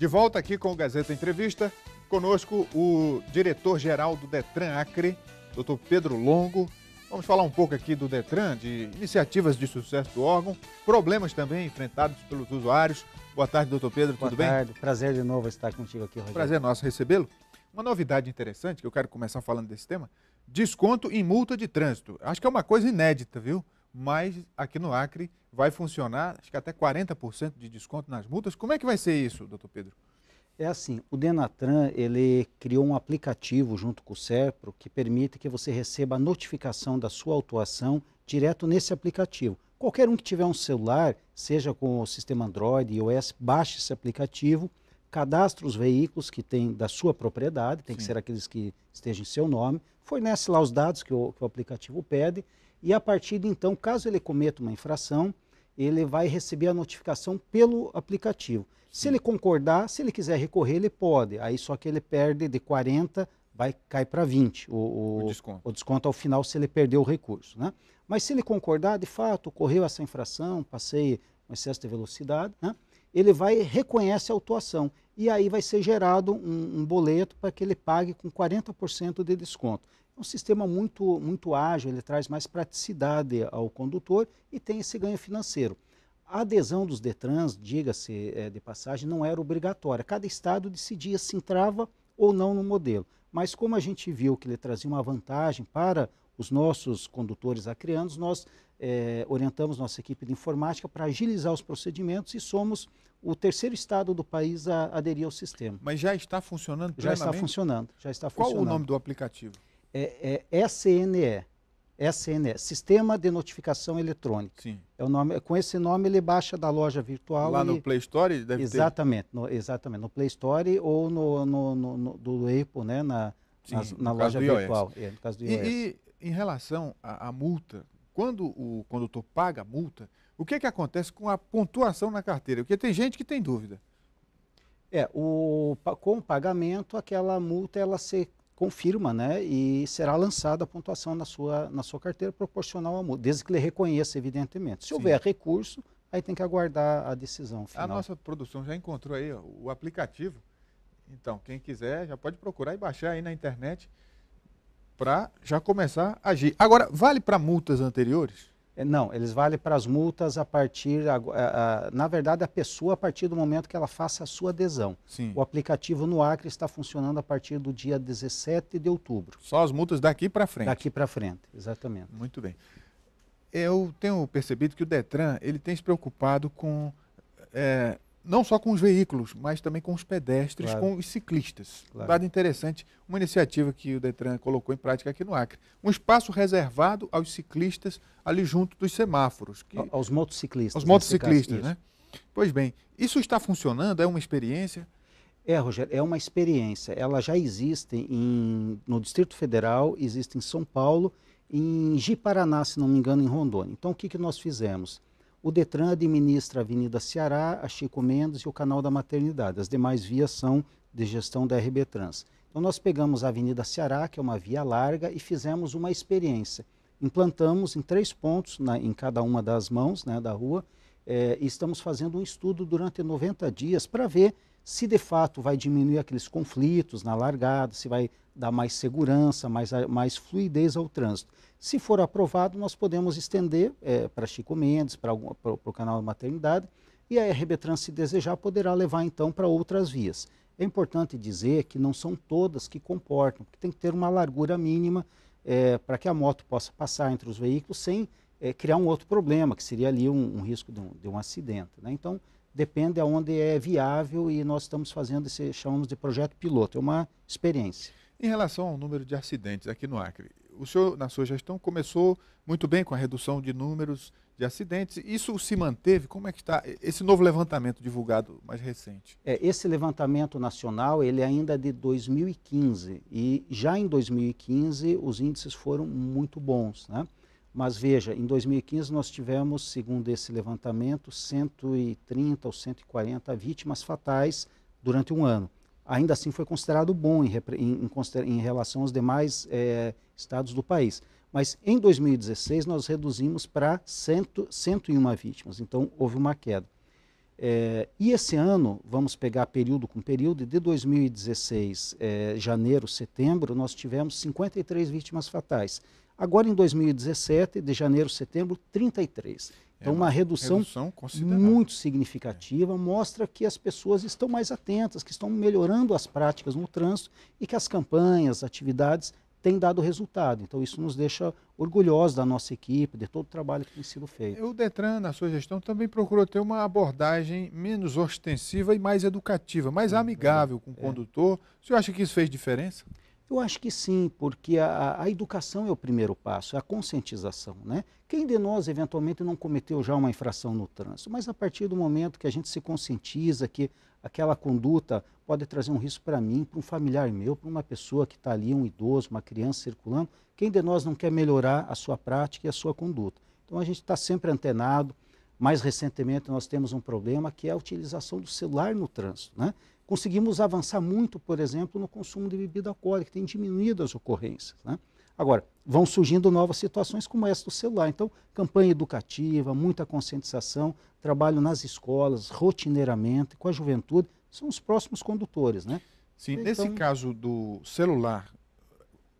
De volta aqui com o Gazeta Entrevista, conosco o diretor-geral do Detran Acre, doutor Pedro Longo. Vamos falar um pouco aqui do Detran, de iniciativas de sucesso do órgão, problemas também enfrentados pelos usuários. Boa tarde, doutor Pedro, Boa tudo tarde. bem? Boa tarde, prazer de novo estar contigo aqui, Rogério. Prazer nosso recebê-lo. Uma novidade interessante, que eu quero começar falando desse tema, desconto em multa de trânsito. Acho que é uma coisa inédita, viu? Mas aqui no Acre vai funcionar, acho que até 40% de desconto nas multas. Como é que vai ser isso, doutor Pedro? É assim, o Denatran ele criou um aplicativo junto com o SERPRO que permite que você receba a notificação da sua autuação direto nesse aplicativo. Qualquer um que tiver um celular, seja com o sistema Android, iOS, baixe esse aplicativo, cadastre os veículos que tem da sua propriedade, tem Sim. que ser aqueles que estejam em seu nome, fornece lá os dados que o, que o aplicativo pede e a partir de então, caso ele cometa uma infração, ele vai receber a notificação pelo aplicativo. Se ele concordar, se ele quiser recorrer, ele pode. Aí só que ele perde de 40, vai cair para 20 o, o, o, desconto. o desconto ao final se ele perder o recurso. Né? Mas se ele concordar, de fato, ocorreu essa infração, passei um excesso de velocidade, né? ele vai reconhece a autuação e aí vai ser gerado um, um boleto para que ele pague com 40% de desconto um sistema muito, muito ágil, ele traz mais praticidade ao condutor e tem esse ganho financeiro. A adesão dos DETRANs, diga-se é, de passagem, não era obrigatória. Cada estado decidia se entrava ou não no modelo. Mas como a gente viu que ele trazia uma vantagem para os nossos condutores acreanos, nós é, orientamos nossa equipe de informática para agilizar os procedimentos e somos o terceiro estado do país a aderir ao sistema. Mas já está funcionando Já está funcionando. Já está funcionando. Qual o nome do aplicativo? é, é SNE, SNE, Sistema de Notificação Eletrônica. Sim. É o nome, com esse nome ele baixa da loja virtual. Lá e, no Play Store deve exatamente, ter? No, exatamente, no Play Store ou no, no, no, no do Apple, né, na, Sim, nas, na loja virtual. É, no caso do iOS. E, e em relação à multa, quando o condutor paga a multa, o que, é que acontece com a pontuação na carteira? Porque tem gente que tem dúvida. É, o, com o pagamento, aquela multa ela se confirma, né? E será lançada a pontuação na sua, na sua carteira proporcional ao multa, desde que ele reconheça, evidentemente. Se Sim. houver recurso, aí tem que aguardar a decisão final. A nossa produção já encontrou aí o aplicativo. Então, quem quiser já pode procurar e baixar aí na internet para já começar a agir. Agora, vale para multas anteriores? É, não, eles valem para as multas a partir, a, a, a, na verdade, a pessoa a partir do momento que ela faça a sua adesão. Sim. O aplicativo no Acre está funcionando a partir do dia 17 de outubro. Só as multas daqui para frente. Daqui para frente, exatamente. Muito bem. Eu tenho percebido que o Detran ele tem se preocupado com é, não só com os veículos, mas também com os pedestres, claro. com os ciclistas. Claro. Dado interessante, uma iniciativa que o Detran colocou em prática aqui no Acre. Um espaço reservado aos ciclistas ali junto dos semáforos. Que... Aos motociclistas. Aos motociclistas, caso, né? Isso. Pois bem, isso está funcionando? É uma experiência? É, Rogério, é uma experiência. Ela já existe em, no Distrito Federal, existe em São Paulo, em Ji se não me engano, em Rondônia. Então, o que, que nós fizemos? O Detran administra a Avenida Ceará, a Chico Mendes e o Canal da Maternidade. As demais vias são de gestão da RB Trans. Então nós pegamos a Avenida Ceará, que é uma via larga, e fizemos uma experiência. Implantamos em três pontos, na, em cada uma das mãos né, da rua, é, e estamos fazendo um estudo durante 90 dias para ver se de fato vai diminuir aqueles conflitos na largada, se vai dar mais segurança, mais, mais fluidez ao trânsito. Se for aprovado, nós podemos estender é, para Chico Mendes, para o canal da maternidade, e a RBTrans, se desejar, poderá levar então para outras vias. É importante dizer que não são todas que comportam, porque tem que ter uma largura mínima é, para que a moto possa passar entre os veículos sem é, criar um outro problema, que seria ali um, um risco de um, de um acidente. Né? Então, depende aonde é viável e nós estamos fazendo esse chamamos de projeto piloto, é uma experiência. Em relação ao número de acidentes aqui no Acre, o senhor na sua gestão começou muito bem com a redução de números de acidentes. Isso se manteve? Como é que está esse novo levantamento divulgado mais recente? É, esse levantamento nacional ele é ainda é de 2015 e já em 2015 os índices foram muito bons, né? Mas veja, em 2015 nós tivemos, segundo esse levantamento, 130 ou 140 vítimas fatais durante um ano. Ainda assim foi considerado bom em, em, em relação aos demais é, estados do país. Mas em 2016 nós reduzimos para 101 vítimas, então houve uma queda. É, e esse ano, vamos pegar período com período, de 2016, é, eh, janeiro, setembro, nós tivemos 53 vítimas fatais. Agora em 2017, de janeiro a setembro, 33. É então, é uma, uma, redução, redução muito significativa, é. mostra que as pessoas estão mais atentas, que estão melhorando as práticas no trânsito e que as campanhas, atividades têm dado resultado. Então, isso nos deixa orgulhosos da nossa equipe, de todo o trabalho que tem sido feito. O Detran, na sua gestão, também procurou ter uma abordagem menos ostensiva e mais educativa, mais é, amigável com o condutor. O senhor acha que isso fez diferença? Eu acho que sim, porque a, a, educação é o primeiro passo, é a conscientização. Né? Quem de nós, eventualmente, não cometeu já uma infração no trânsito? Mas a partir do momento que a gente se conscientiza que aquela conduta pode trazer um risco para mim, para um familiar meu, para uma pessoa que está ali, um idoso, uma criança circulando, quem de nós não quer melhorar a sua prática e a sua conduta? Então a gente está sempre antenado. Mais recentemente, nós temos um problema que é a utilização do celular no trânsito. Né? Conseguimos avançar muito, por exemplo, no consumo de bebida alcoólica, tem diminuído as ocorrências. Né? Agora, vão surgindo novas situações como essa do celular. Então, campanha educativa, muita conscientização, trabalho nas escolas, rotineiramente, com a juventude, são os próximos condutores. Né? Sim, então, nesse caso do celular,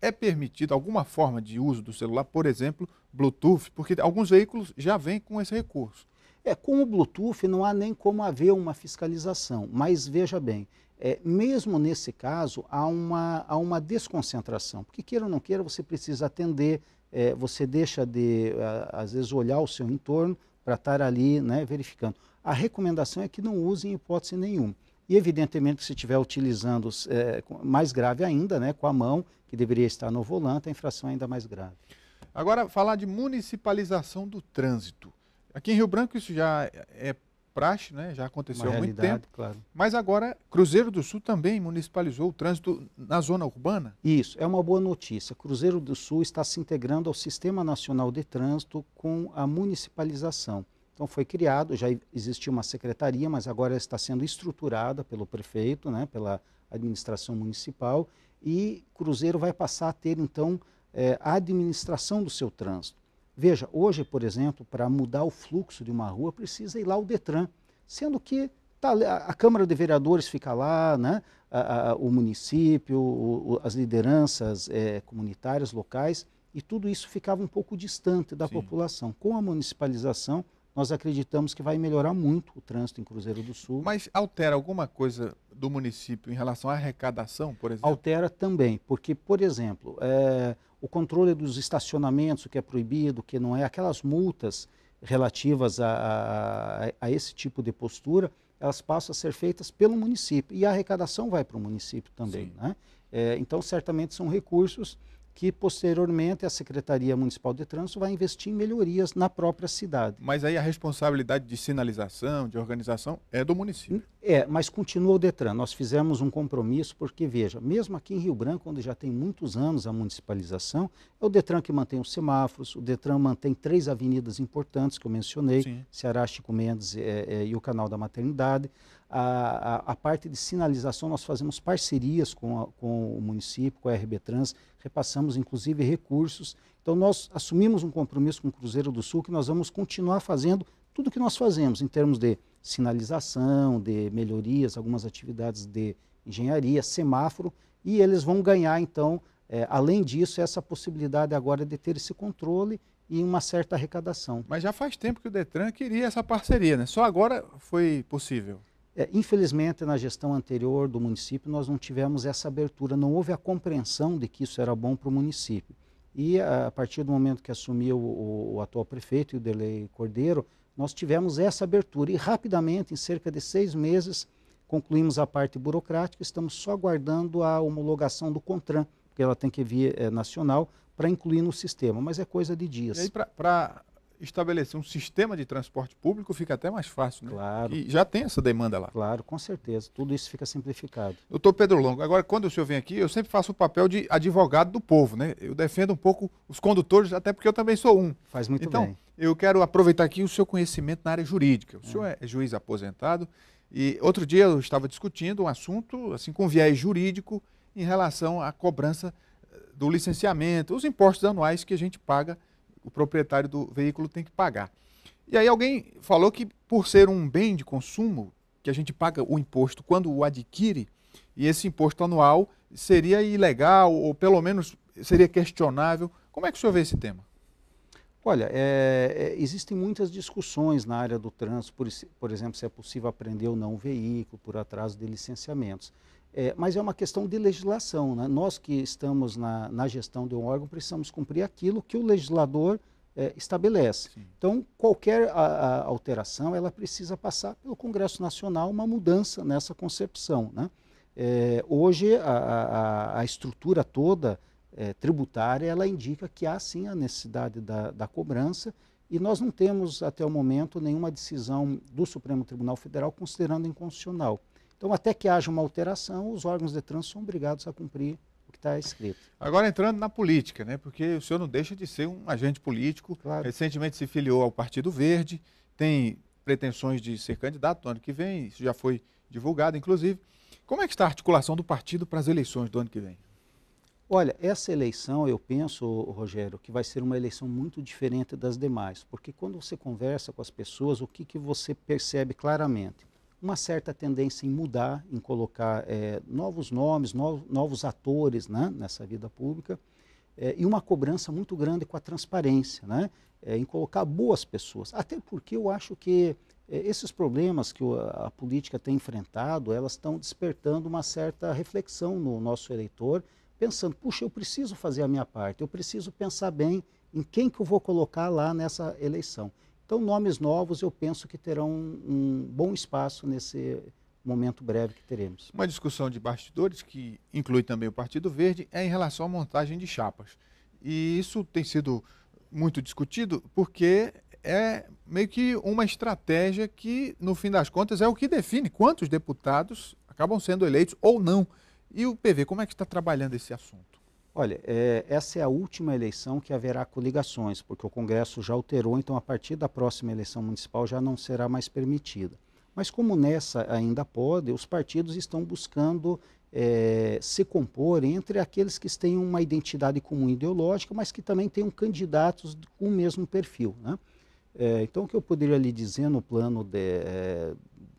é permitido alguma forma de uso do celular, por exemplo, Bluetooth, porque alguns veículos já vêm com esse recurso. É, com o Bluetooth não há nem como haver uma fiscalização, mas veja bem, é, mesmo nesse caso há uma, há uma desconcentração, porque queira ou não queira você precisa atender, é, você deixa de, às vezes, olhar o seu entorno para estar ali né, verificando. A recomendação é que não use em hipótese nenhuma. E, evidentemente, se estiver utilizando, é, mais grave ainda, né, com a mão, que deveria estar no volante, a infração é ainda mais grave. Agora, falar de municipalização do trânsito. Aqui em Rio Branco isso já é, é praxe, né? já aconteceu Uma há muito tempo. Claro. Mas agora, Cruzeiro do Sul também municipalizou o trânsito na zona urbana? Isso, é uma boa notícia. Cruzeiro do Sul está se integrando ao Sistema Nacional de Trânsito com a municipalização. Então foi criado, já existia uma secretaria, mas agora está sendo estruturada pelo prefeito, né, pela administração municipal, e Cruzeiro vai passar a ter então eh, a administração do seu trânsito. Veja, hoje, por exemplo, para mudar o fluxo de uma rua, precisa ir lá o Detran, sendo que tá, a Câmara de Vereadores fica lá, né? a, a, o município, o, as lideranças é, comunitárias, locais, e tudo isso ficava um pouco distante da Sim. população. Com a municipalização, nós acreditamos que vai melhorar muito o trânsito em Cruzeiro do Sul. Mas altera alguma coisa do município em relação à arrecadação, por exemplo? Altera também, porque, por exemplo, é, o controle dos estacionamentos, o que é proibido, o que não é, aquelas multas relativas a, a, a, esse tipo de postura, elas passam a ser feitas pelo município. E a arrecadação vai para o município também. Né? É, então, certamente são recursos que posteriormente a Secretaria Municipal de Trânsito vai investir em melhorias na própria cidade. Mas aí a responsabilidade de sinalização, de organização, é do município. É, mas continua o Detran. Nós fizemos um compromisso, porque, veja, mesmo aqui em Rio Branco, onde já tem muitos anos a municipalização, é o Detran que mantém os semáforos, o Detran mantém três avenidas importantes que eu mencionei, Sim. Ceará, Chico Mendes é, é, e o Canal da Maternidade a, a, a, parte de sinalização, nós fazemos parcerias com, a, com o município, com a RB Trans, repassamos inclusive recursos. Então, nós assumimos um compromisso com o Cruzeiro do Sul que nós vamos continuar fazendo tudo o que nós fazemos em termos de sinalização, de melhorias, algumas atividades de engenharia, semáforo, e eles vão ganhar, então, é, além disso, essa possibilidade agora de ter esse controle e uma certa arrecadação. Mas já faz tempo que o Detran queria essa parceria, né? Só agora foi possível. É, infelizmente, na gestão anterior do município, nós não tivemos essa abertura, não houve a compreensão de que isso era bom para o município. E a partir do momento que assumiu o, o atual prefeito, o Delei Cordeiro, nós tivemos essa abertura e rapidamente, em cerca de seis meses, concluímos a parte burocrática, estamos só aguardando a homologação do CONTRAN, porque ela tem que vir é, nacional, para incluir no sistema, mas é coisa de dias. E aí, para estabelecer um sistema de transporte público fica até mais fácil, né? Claro. E já tem essa demanda lá. Claro, com certeza. Tudo isso fica simplificado. Doutor Pedro Longo, agora quando o senhor vem aqui, eu sempre faço o papel de advogado do povo, né? Eu defendo um pouco os condutores, até porque eu também sou um. Faz muito então, bem. Então, eu quero aproveitar aqui o seu conhecimento na área jurídica. O é. senhor é juiz aposentado e outro dia eu estava discutindo um assunto, assim, com viés jurídico em relação à cobrança eh, do licenciamento, os impostos anuais que a gente paga o proprietário do veículo tem que pagar. E aí alguém falou que por ser um bem de consumo, que a gente paga o imposto quando o adquire, e esse imposto anual seria ilegal ou pelo menos seria questionável. Como é que o senhor vê esse tema? Olha, é, é, existem muitas discussões na área do trânsito, por, por exemplo, se é possível apreender ou não o veículo por atraso de licenciamentos. É, mas é uma questão de legislação. Né? Nós que estamos na, na, gestão de um órgão precisamos cumprir aquilo que o legislador é, estabelece. Sim. Então, qualquer a, a alteração, ela precisa passar pelo Congresso Nacional uma mudança nessa concepção. Né? É, hoje, a, a, estrutura toda é, tributária, ela indica que há sim a necessidade da, da cobrança e nós não temos, até o momento, nenhuma decisão do Supremo Tribunal Federal considerando inconstitucional. Então, até que haja uma alteração, os órgãos de trânsito são obrigados a cumprir o que está escrito. Agora, entrando na política, né? porque o senhor não deixa de ser um agente político. Claro. Recentemente se filiou ao Partido Verde, tem pretensões de ser candidato no ano que vem, isso já foi divulgado, inclusive. Como é que está a articulação do partido para as eleições do ano que vem? Olha, essa eleição, eu penso, Rogério, que vai ser uma eleição muito diferente das demais, porque quando você conversa com as pessoas, o que, que você percebe claramente? uma certa tendência em mudar, em colocar é, novos nomes, novos atores né, nessa vida pública, é, e uma cobrança muito grande com a transparência, né, é, em colocar boas pessoas. Até porque eu acho que esses problemas que o, a política tem enfrentado, elas estão despertando uma certa reflexão no nosso eleitor, pensando, puxa, eu preciso fazer a minha parte, eu preciso pensar bem em quem que eu vou colocar lá nessa eleição. Então, nomes novos eu penso que terão um bom espaço nesse momento breve que teremos. Uma discussão de bastidores, que inclui também o Partido Verde, é em relação à montagem de chapas. E isso tem sido muito discutido porque é meio que uma estratégia que, no fim das contas, é o que define quantos deputados acabam sendo eleitos ou não. E o PV, como é que está trabalhando esse assunto? Olha, é, essa é a última eleição que haverá coligações, porque o Congresso já alterou, então a partir da próxima eleição municipal já não será mais permitida. Mas como nessa ainda pode, os partidos estão buscando é, se compor entre aqueles que têm uma identidade comum ideológica, mas que também tenham candidatos com o mesmo perfil. Né? É, então, o que eu poderia lhe dizer no plano de, é,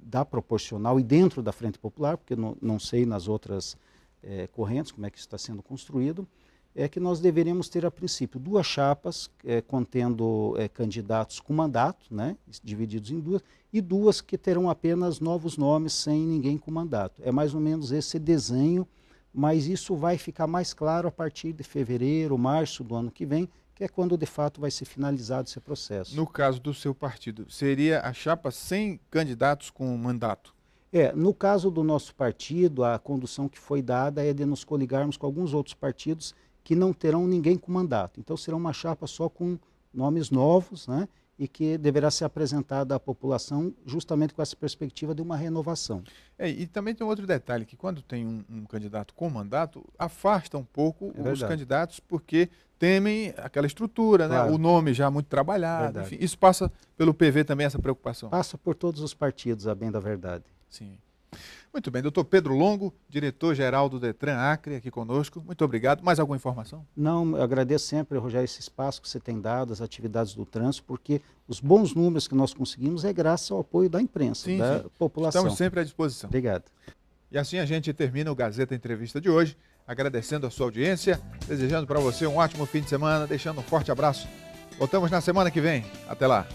da proporcional e dentro da Frente Popular, porque não sei nas outras é, correntes, como é que isso está sendo construído, é que nós deveríamos ter, a princípio, duas chapas é, contendo é, candidatos com mandato, né, divididos em duas, e duas que terão apenas novos nomes sem ninguém com mandato. É mais ou menos esse desenho, mas isso vai ficar mais claro a partir de fevereiro, março do ano que vem, que é quando de fato vai ser finalizado esse processo. No caso do seu partido, seria a chapa sem candidatos com mandato? É, no caso do nosso partido, a condução que foi dada é de nos coligarmos com alguns outros partidos que não terão ninguém com mandato. Então será uma chapa só com nomes novos, né? e que deverá ser apresentada à população justamente com essa perspectiva de uma renovação. É, e também tem um outro detalhe, que quando tem um, um candidato com mandato, afasta um pouco é os candidatos, porque temem aquela estrutura, né, claro. né? o nome já muito trabalhado, enfim, isso passa pelo PV também, essa preocupação? Passa por todos os partidos, a bem da verdade. Sim. Muito bem, doutor Pedro Longo, diretor-geral do Detran Acre, aqui conosco. Muito obrigado. Mais alguma informação? Não, eu agradeço sempre, Rogério, esse espaço que você tem dado, as atividades do trânsito, porque os bons números que nós conseguimos é graças ao apoio da imprensa, sim, da sim. população. Estamos sempre à disposição. Obrigado. E assim a gente termina o Gazeta Entrevista de hoje, agradecendo a sua audiência, desejando para você um ótimo fim de semana, deixando um forte abraço. Voltamos na semana que vem. Até lá.